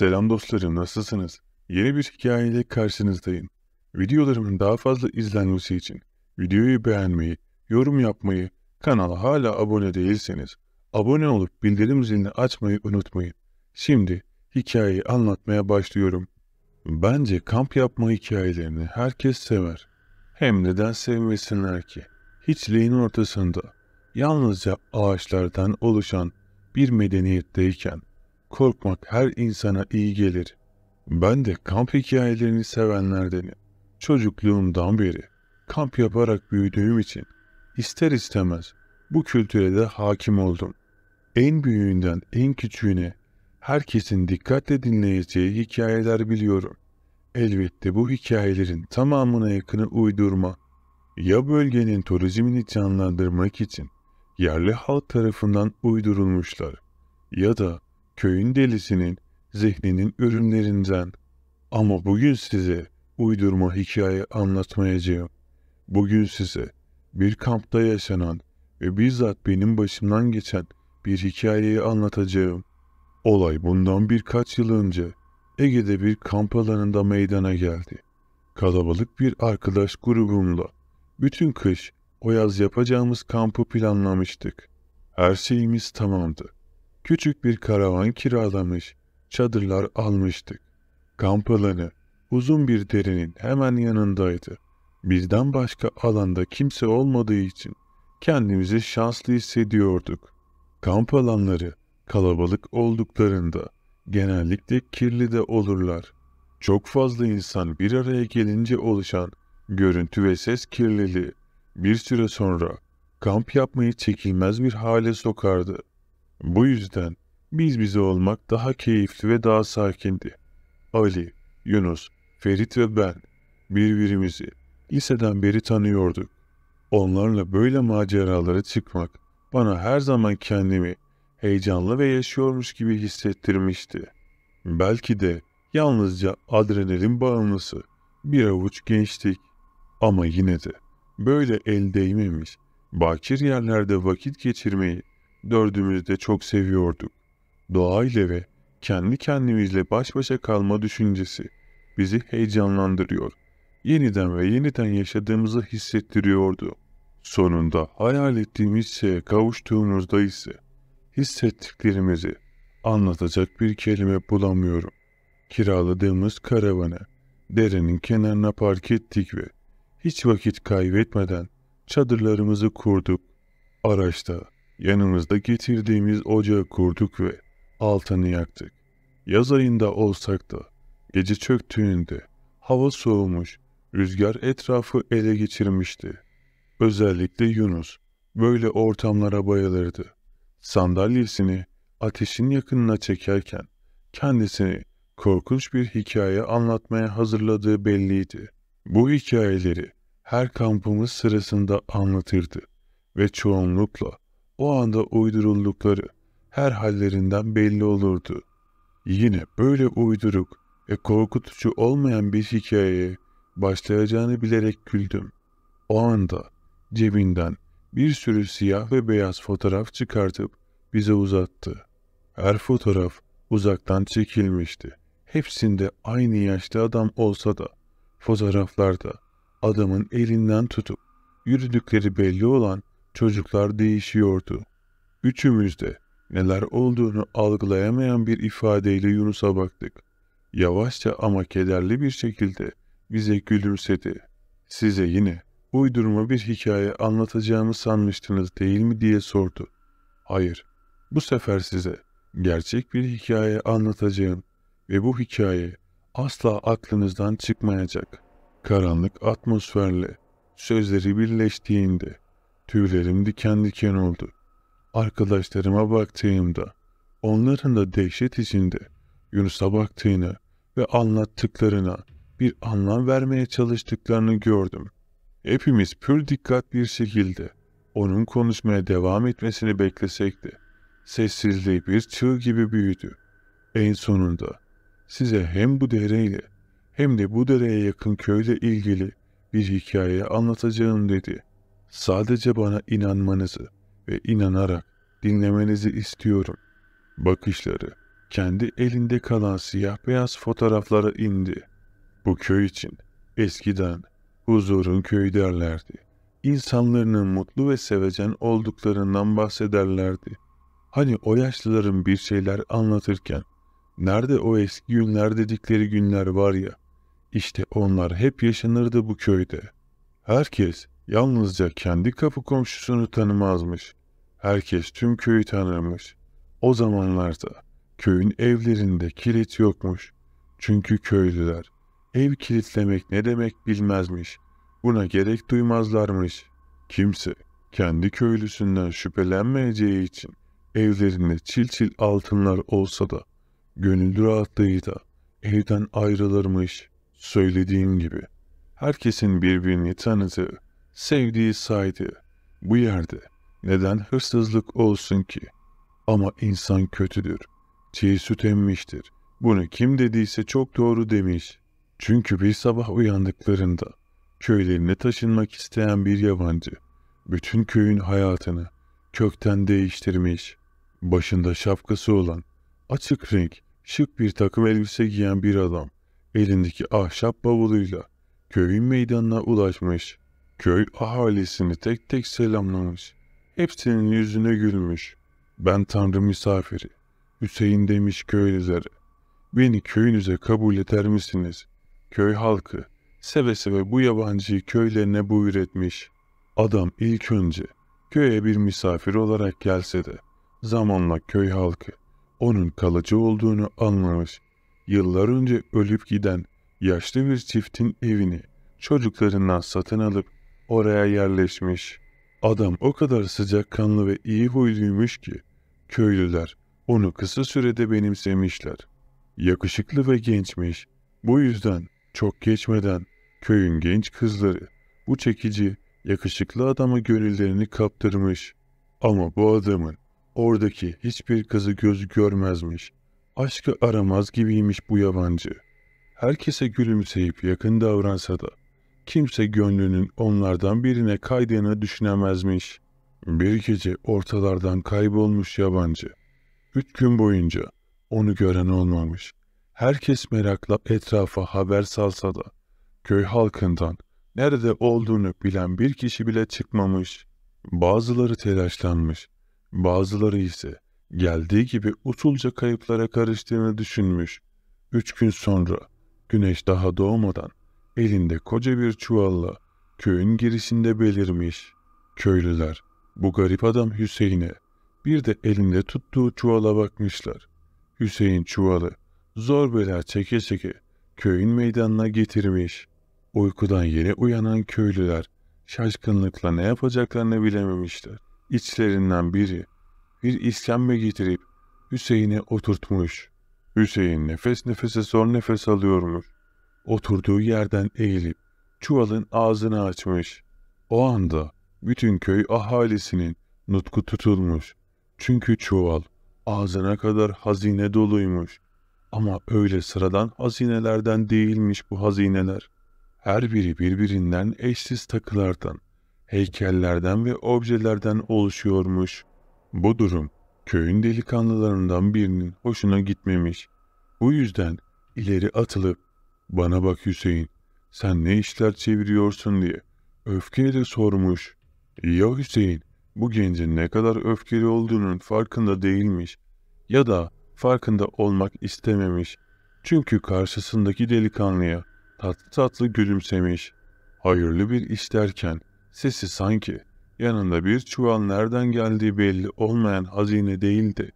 Selam dostlarım nasılsınız? Yeni bir hikayeyle karşınızdayım. Videolarımın daha fazla izlenmesi için videoyu beğenmeyi, yorum yapmayı, kanala hala abone değilseniz abone olup bildirim zilini açmayı unutmayın. Şimdi hikayeyi anlatmaya başlıyorum. Bence kamp yapma hikayelerini herkes sever. Hem neden sevmesinler ki? Hiçliğin ortasında, yalnızca ağaçlardan oluşan bir medeniyetteyken korkmak her insana iyi gelir. Ben de kamp hikayelerini sevenlerdenim. Çocukluğumdan beri kamp yaparak büyüdüğüm için ister istemez bu kültüre de hakim oldum. En büyüğünden en küçüğüne herkesin dikkatle dinleyeceği hikayeler biliyorum. Elbette bu hikayelerin tamamına yakını uydurma. Ya bölgenin turizmini canlandırmak için yerli halk tarafından uydurulmuşlar ya da köyün delisinin zihninin ürünlerinden. Ama bugün size uydurma hikaye anlatmayacağım. Bugün size bir kampta yaşanan ve bizzat benim başımdan geçen bir hikayeyi anlatacağım. Olay bundan birkaç yıl önce Ege'de bir kamp alanında meydana geldi. Kalabalık bir arkadaş grubumla bütün kış o yaz yapacağımız kampı planlamıştık. Her şeyimiz tamamdı. Küçük bir karavan kiralamış, çadırlar almıştık. Kamp alanı uzun bir derinin hemen yanındaydı. Bizden başka alanda kimse olmadığı için kendimizi şanslı hissediyorduk. Kamp alanları kalabalık olduklarında genellikle kirli de olurlar. Çok fazla insan bir araya gelince oluşan görüntü ve ses kirliliği bir süre sonra kamp yapmayı çekilmez bir hale sokardı. Bu yüzden biz bize olmak daha keyifli ve daha sakindi. Ali, Yunus, Ferit ve ben birbirimizi liseden beri tanıyorduk. Onlarla böyle maceralara çıkmak bana her zaman kendimi heyecanlı ve yaşıyormuş gibi hissettirmişti. Belki de yalnızca adrenalin bağımlısı bir avuç gençtik ama yine de böyle el değmemiş, bakir yerlerde vakit geçirmeyi Dördümüz de çok seviyorduk. Doğayla ve kendi kendimizle baş başa kalma düşüncesi bizi heyecanlandırıyor. Yeniden ve yeniden yaşadığımızı hissettiriyordu. Sonunda hayal ettiğimiz şeye kavuştuğumuzda ise hissettiklerimizi anlatacak bir kelime bulamıyorum. Kiraladığımız karavanı derenin kenarına park ettik ve hiç vakit kaybetmeden çadırlarımızı kurduk. Araçta Yanımızda getirdiğimiz ocağı kurduk ve altını yaktık. Yaz ayında olsak da gece çöktüğünde hava soğumuş, rüzgar etrafı ele geçirmişti. Özellikle Yunus böyle ortamlara bayılırdı. Sandalyesini ateşin yakınına çekerken kendisini korkunç bir hikaye anlatmaya hazırladığı belliydi. Bu hikayeleri her kampımız sırasında anlatırdı ve çoğunlukla o anda uyduruldukları her hallerinden belli olurdu. Yine böyle uyduruk ve korkutucu olmayan bir hikayeye başlayacağını bilerek güldüm. O anda cebinden bir sürü siyah ve beyaz fotoğraf çıkartıp bize uzattı. Her fotoğraf uzaktan çekilmişti. Hepsinde aynı yaşta adam olsa da fotoğraflarda adamın elinden tutup yürüdükleri belli olan Çocuklar değişiyordu. Üçümüz de neler olduğunu algılayamayan bir ifadeyle Yunus'a baktık. Yavaşça ama kederli bir şekilde bize gülümsedi. Size yine uydurma bir hikaye anlatacağımı sanmıştınız değil mi diye sordu. Hayır, bu sefer size gerçek bir hikaye anlatacağım ve bu hikaye asla aklınızdan çıkmayacak. Karanlık atmosferle sözleri birleştiğinde Tüylerim diken diken oldu. Arkadaşlarıma baktığımda, onların da dehşet içinde Yunus'a baktığını ve anlattıklarına bir anlam vermeye çalıştıklarını gördüm. Hepimiz pür dikkat bir şekilde onun konuşmaya devam etmesini beklesek de sessizliği bir çığ gibi büyüdü. En sonunda size hem bu dereyle hem de bu dereye yakın köyle ilgili bir hikaye anlatacağım dedi.'' Sadece bana inanmanızı ve inanarak dinlemenizi istiyorum. Bakışları kendi elinde kalan siyah beyaz fotoğraflara indi. Bu köy için eskiden huzurun köyü derlerdi. İnsanlarının mutlu ve sevecen olduklarından bahsederlerdi. Hani o yaşlıların bir şeyler anlatırken, nerede o eski günler dedikleri günler var ya, işte onlar hep yaşanırdı bu köyde. Herkes Yalnızca kendi kapı komşusunu tanımazmış. Herkes tüm köyü tanırmış. O zamanlarda köyün evlerinde kilit yokmuş. Çünkü köylüler ev kilitlemek ne demek bilmezmiş. Buna gerek duymazlarmış. Kimse kendi köylüsünden şüphelenmeyeceği için evlerinde çil çil altınlar olsa da gönül rahatlığıyla evden ayrılırmış. Söylediğim gibi herkesin birbirini tanıdığı sevdiği saydı. Bu yerde neden hırsızlık olsun ki? Ama insan kötüdür. Çiğ süt emmiştir. Bunu kim dediyse çok doğru demiş. Çünkü bir sabah uyandıklarında köylerine taşınmak isteyen bir yabancı bütün köyün hayatını kökten değiştirmiş. Başında şapkası olan, açık renk, şık bir takım elbise giyen bir adam elindeki ahşap bavuluyla köyün meydanına ulaşmış. Köy ahalisini tek tek selamlamış. Hepsinin yüzüne gülmüş. Ben tanrı misafiri. Hüseyin demiş köylülere. Beni köyünüze kabul eder misiniz? Köy halkı seve seve bu yabancıyı köylerine buyur etmiş. Adam ilk önce köye bir misafir olarak gelse de zamanla köy halkı onun kalıcı olduğunu anlamış. Yıllar önce ölüp giden yaşlı bir çiftin evini çocuklarından satın alıp oraya yerleşmiş. Adam o kadar sıcakkanlı ve iyi huyluymuş ki köylüler onu kısa sürede benimsemişler. Yakışıklı ve gençmiş. Bu yüzden çok geçmeden köyün genç kızları bu çekici, yakışıklı adama gönüllerini kaptırmış. Ama bu adamın oradaki hiçbir kızı gözü görmezmiş. Aşkı aramaz gibiymiş bu yabancı. Herkese gülümseyip yakın davransa da kimse gönlünün onlardan birine kaydığını düşünemezmiş. Bir gece ortalardan kaybolmuş yabancı. Üç gün boyunca onu gören olmamış. Herkes merakla etrafa haber salsa da köy halkından nerede olduğunu bilen bir kişi bile çıkmamış. Bazıları telaşlanmış, bazıları ise geldiği gibi usulca kayıplara karıştığını düşünmüş. Üç gün sonra güneş daha doğmadan elinde koca bir çuvalla köyün girişinde belirmiş. Köylüler bu garip adam Hüseyin'e bir de elinde tuttuğu çuvala bakmışlar. Hüseyin çuvalı zor bela çeke çeke köyün meydanına getirmiş. Uykudan yeni uyanan köylüler şaşkınlıkla ne yapacaklarını bilememişler. İçlerinden biri bir iskembe getirip Hüseyin'e oturtmuş. Hüseyin nefes nefese son nefes alıyormuş. Oturduğu yerden eğilip çuvalın ağzını açmış. O anda bütün köy ahalisinin nutku tutulmuş. Çünkü çuval ağzına kadar hazine doluymuş. Ama öyle sıradan hazinelerden değilmiş bu hazineler. Her biri birbirinden eşsiz takılardan, heykellerden ve objelerden oluşuyormuş. Bu durum köyün delikanlılarından birinin hoşuna gitmemiş. Bu yüzden ileri atılıp bana bak Hüseyin, sen ne işler çeviriyorsun diye öfkeyle sormuş. Ya Hüseyin, bu gencin ne kadar öfkeli olduğunun farkında değilmiş ya da farkında olmak istememiş. Çünkü karşısındaki delikanlıya tatlı tatlı gülümsemiş. Hayırlı bir iş derken sesi sanki yanında bir çuval nereden geldiği belli olmayan hazine değildi.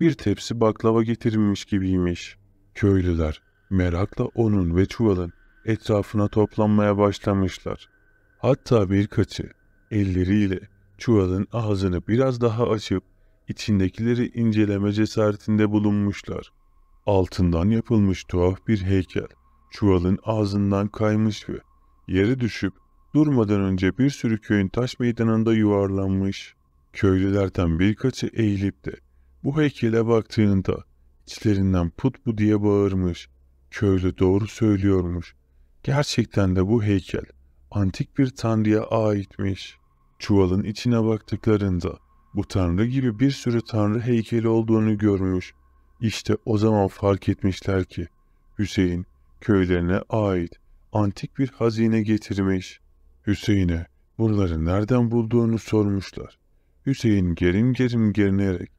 Bir tepsi baklava getirmiş gibiymiş. Köylüler Merakla onun ve çuvalın etrafına toplanmaya başlamışlar. Hatta birkaçı elleriyle çuvalın ağzını biraz daha açıp içindekileri inceleme cesaretinde bulunmuşlar. Altından yapılmış tuhaf bir heykel çuvalın ağzından kaymış ve yere düşüp durmadan önce bir sürü köyün taş meydanında yuvarlanmış. Köylülerden birkaçı eğilip de bu heykele baktığında içlerinden put bu diye bağırmış. Köylü doğru söylüyormuş. Gerçekten de bu heykel antik bir tanrıya aitmiş. Çuvalın içine baktıklarında bu tanrı gibi bir sürü tanrı heykeli olduğunu görmüş. İşte o zaman fark etmişler ki Hüseyin köylerine ait antik bir hazine getirmiş. Hüseyin'e bunları nereden bulduğunu sormuşlar. Hüseyin gerim gerim gerinerek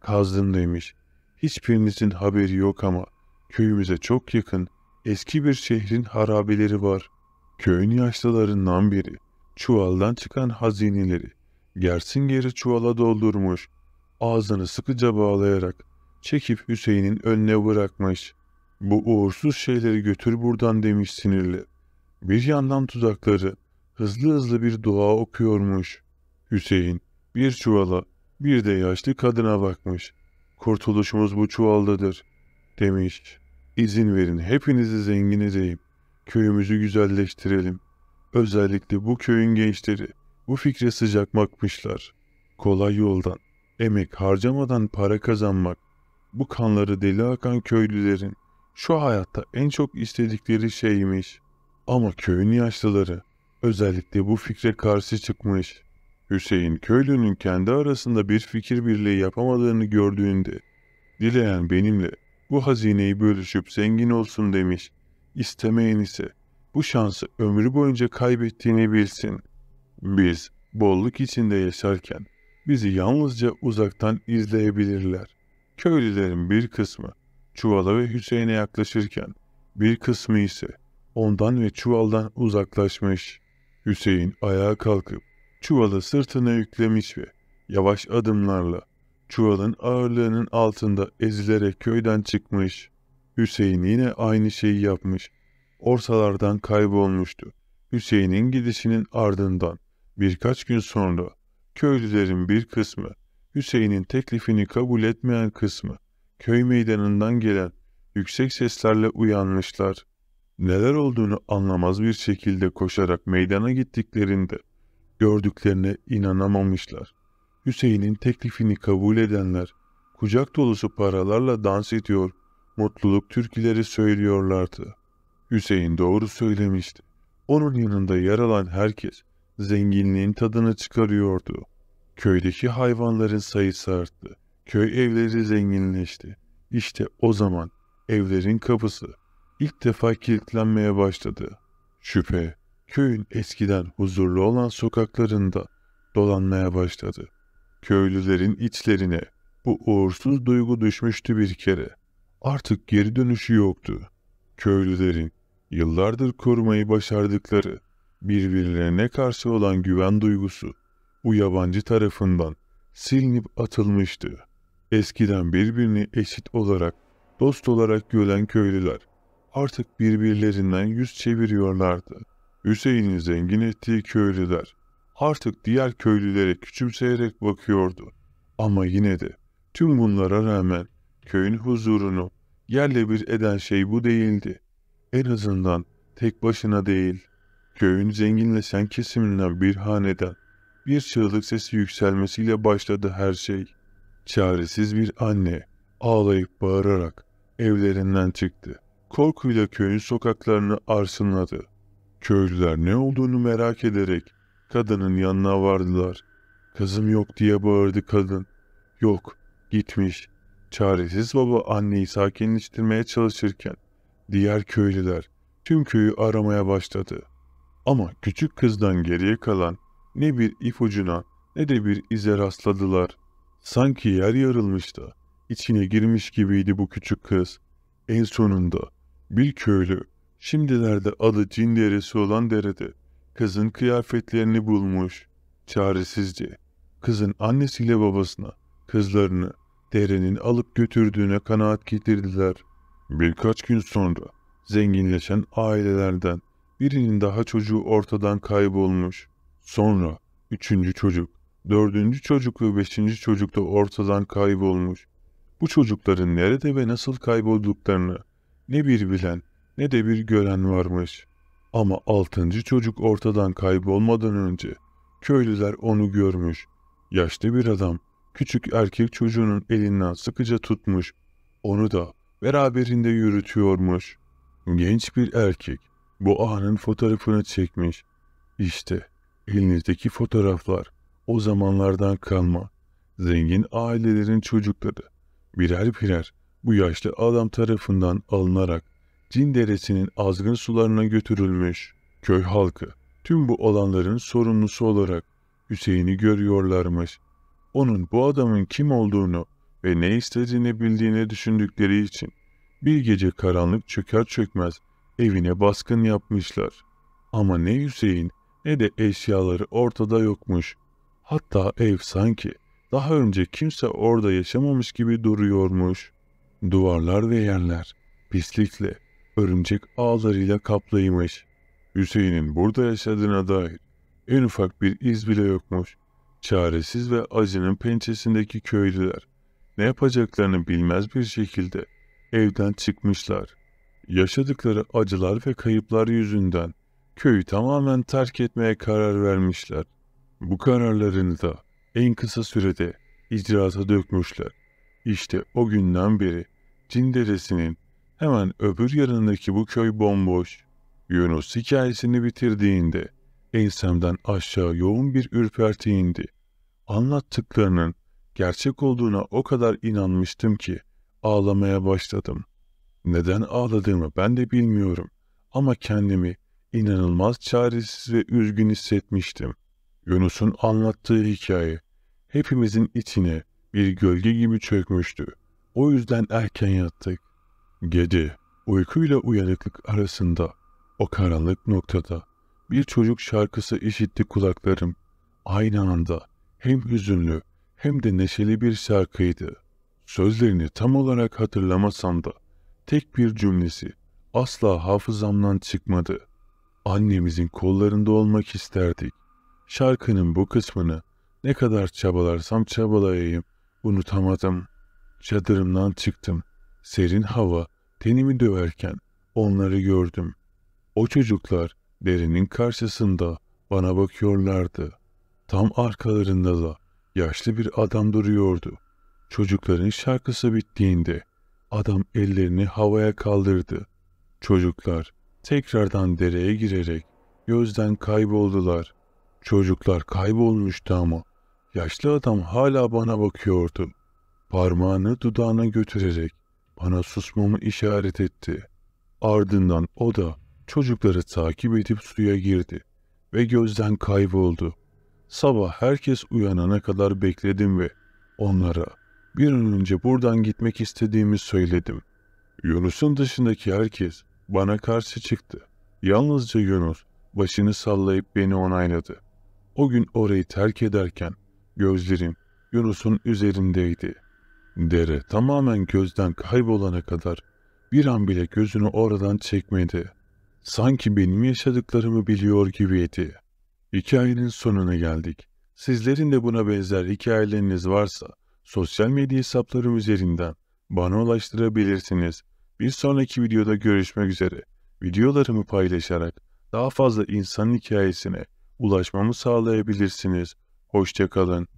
kazdım demiş. Hiçbirinizin haberi yok ama Köyümüze çok yakın eski bir şehrin harabeleri var. Köyün yaşlılarından biri çuvaldan çıkan hazineleri gersin geri çuvala doldurmuş. Ağzını sıkıca bağlayarak çekip Hüseyin'in önüne bırakmış. Bu uğursuz şeyleri götür buradan demiş sinirli. Bir yandan tuzakları hızlı hızlı bir dua okuyormuş. Hüseyin bir çuvala bir de yaşlı kadına bakmış. Kurtuluşumuz bu çuvaldadır.'' demiş. İzin verin hepinizi zengin edeyim. Köyümüzü güzelleştirelim. Özellikle bu köyün gençleri bu fikre sıcak bakmışlar. Kolay yoldan, emek harcamadan para kazanmak, bu kanları deli akan köylülerin şu hayatta en çok istedikleri şeymiş. Ama köyün yaşlıları özellikle bu fikre karşı çıkmış. Hüseyin köylünün kendi arasında bir fikir birliği yapamadığını gördüğünde, dileyen benimle bu hazineyi bölüşüp zengin olsun demiş. İstemeyen ise bu şansı ömrü boyunca kaybettiğini bilsin. Biz bolluk içinde yaşarken bizi yalnızca uzaktan izleyebilirler. Köylülerin bir kısmı çuvala ve Hüseyin'e yaklaşırken bir kısmı ise ondan ve çuvaldan uzaklaşmış. Hüseyin ayağa kalkıp çuvalı sırtına yüklemiş ve yavaş adımlarla Çuvalın ağırlığının altında ezilerek köyden çıkmış. Hüseyin yine aynı şeyi yapmış. Ortalardan kaybolmuştu. Hüseyin'in gidişinin ardından birkaç gün sonra köylülerin bir kısmı Hüseyin'in teklifini kabul etmeyen kısmı köy meydanından gelen yüksek seslerle uyanmışlar. Neler olduğunu anlamaz bir şekilde koşarak meydana gittiklerinde gördüklerine inanamamışlar. Hüseyin'in teklifini kabul edenler kucak dolusu paralarla dans ediyor, mutluluk türküleri söylüyorlardı. Hüseyin doğru söylemişti. Onun yanında yer alan herkes zenginliğin tadını çıkarıyordu. Köydeki hayvanların sayısı arttı. Köy evleri zenginleşti. İşte o zaman evlerin kapısı ilk defa kilitlenmeye başladı. Şüphe, köyün eskiden huzurlu olan sokaklarında dolanmaya başladı. Köylülerin içlerine bu uğursuz duygu düşmüştü bir kere. Artık geri dönüşü yoktu. Köylülerin yıllardır korumayı başardıkları birbirlerine karşı olan güven duygusu bu yabancı tarafından silinip atılmıştı. Eskiden birbirini eşit olarak, dost olarak gören köylüler artık birbirlerinden yüz çeviriyorlardı. Hüseyin'i zengin ettiği köylüler artık diğer köylülere küçümseyerek bakıyordu. Ama yine de tüm bunlara rağmen köyün huzurunu yerle bir eden şey bu değildi. En azından tek başına değil. Köyün zenginleşen kesiminden bir haneden bir çığlık sesi yükselmesiyle başladı her şey. Çaresiz bir anne ağlayıp bağırarak evlerinden çıktı. Korkuyla köyün sokaklarını arsınladı. Köylüler ne olduğunu merak ederek Kadının yanına vardılar. Kızım yok diye bağırdı kadın. Yok, gitmiş. Çaresiz baba anneyi sakinleştirmeye çalışırken diğer köylüler tüm köyü aramaya başladı. Ama küçük kızdan geriye kalan ne bir ipucuna ne de bir ize rastladılar. Sanki yer yarılmıştı. İçine girmiş gibiydi bu küçük kız. En sonunda bir köylü şimdilerde adı cin deresi olan derede Kızın kıyafetlerini bulmuş. Çaresizce. Kızın annesiyle babasına, kızlarını derenin alıp götürdüğüne kanaat getirdiler. Birkaç gün sonra zenginleşen ailelerden birinin daha çocuğu ortadan kaybolmuş. Sonra üçüncü çocuk, dördüncü çocuk ve beşinci çocuk da ortadan kaybolmuş. Bu çocukların nerede ve nasıl kaybolduklarını ne bir bilen ne de bir gören varmış.'' Ama altıncı çocuk ortadan kaybolmadan önce köylüler onu görmüş. Yaşlı bir adam küçük erkek çocuğunun elinden sıkıca tutmuş. Onu da beraberinde yürütüyormuş. Genç bir erkek bu anın fotoğrafını çekmiş. İşte elinizdeki fotoğraflar o zamanlardan kalma. Zengin ailelerin çocukları birer birer bu yaşlı adam tarafından alınarak Cin Deresi'nin azgın sularına götürülmüş köy halkı tüm bu olanların sorumlusu olarak Hüseyin'i görüyorlarmış. Onun bu adamın kim olduğunu ve ne istediğini bildiğini düşündükleri için bir gece karanlık çöker çökmez evine baskın yapmışlar. Ama ne Hüseyin ne de eşyaları ortada yokmuş. Hatta ev sanki daha önce kimse orada yaşamamış gibi duruyormuş. Duvarlar ve yerler pislikle örümcek ağlarıyla kaplıymış. Hüseyin'in burada yaşadığına dair en ufak bir iz bile yokmuş. Çaresiz ve acının pençesindeki köylüler ne yapacaklarını bilmez bir şekilde evden çıkmışlar. Yaşadıkları acılar ve kayıplar yüzünden köyü tamamen terk etmeye karar vermişler. Bu kararlarını da en kısa sürede icraata dökmüşler. İşte o günden beri Cinderesi'nin Hemen öbür yanındaki bu köy bomboş. Yunus hikayesini bitirdiğinde ensemden aşağı yoğun bir ürperti indi. Anlattıklarının gerçek olduğuna o kadar inanmıştım ki ağlamaya başladım. Neden ağladığımı ben de bilmiyorum ama kendimi inanılmaz çaresiz ve üzgün hissetmiştim. Yunus'un anlattığı hikaye hepimizin içine bir gölge gibi çökmüştü. O yüzden erken yattık. Gedi, uykuyla uyanıklık arasında, o karanlık noktada bir çocuk şarkısı işitti kulaklarım. Aynı anda hem hüzünlü hem de neşeli bir şarkıydı. Sözlerini tam olarak hatırlamasam da tek bir cümlesi asla hafızamdan çıkmadı. Annemizin kollarında olmak isterdik. Şarkının bu kısmını ne kadar çabalarsam çabalayayım unutamadım. Çadırımdan çıktım.'' serin hava tenimi döverken onları gördüm. O çocuklar derinin karşısında bana bakıyorlardı. Tam arkalarında da yaşlı bir adam duruyordu. Çocukların şarkısı bittiğinde adam ellerini havaya kaldırdı. Çocuklar tekrardan dereye girerek gözden kayboldular. Çocuklar kaybolmuştu ama yaşlı adam hala bana bakıyordu. Parmağını dudağına götürerek bana susmamı işaret etti. Ardından o da çocukları takip edip suya girdi ve gözden kayboldu. Sabah herkes uyanana kadar bekledim ve onlara bir an önce buradan gitmek istediğimi söyledim. Yunus'un dışındaki herkes bana karşı çıktı. Yalnızca Yunus başını sallayıp beni onayladı. O gün orayı terk ederken gözlerim Yunus'un üzerindeydi.'' Dere tamamen gözden kaybolana kadar bir an bile gözünü oradan çekmedi. Sanki benim yaşadıklarımı biliyor gibiydi. Hikayenin sonuna geldik. Sizlerin de buna benzer hikayeleriniz varsa sosyal medya hesaplarım üzerinden bana ulaştırabilirsiniz. Bir sonraki videoda görüşmek üzere. Videolarımı paylaşarak daha fazla insanın hikayesine ulaşmamı sağlayabilirsiniz. Hoşçakalın.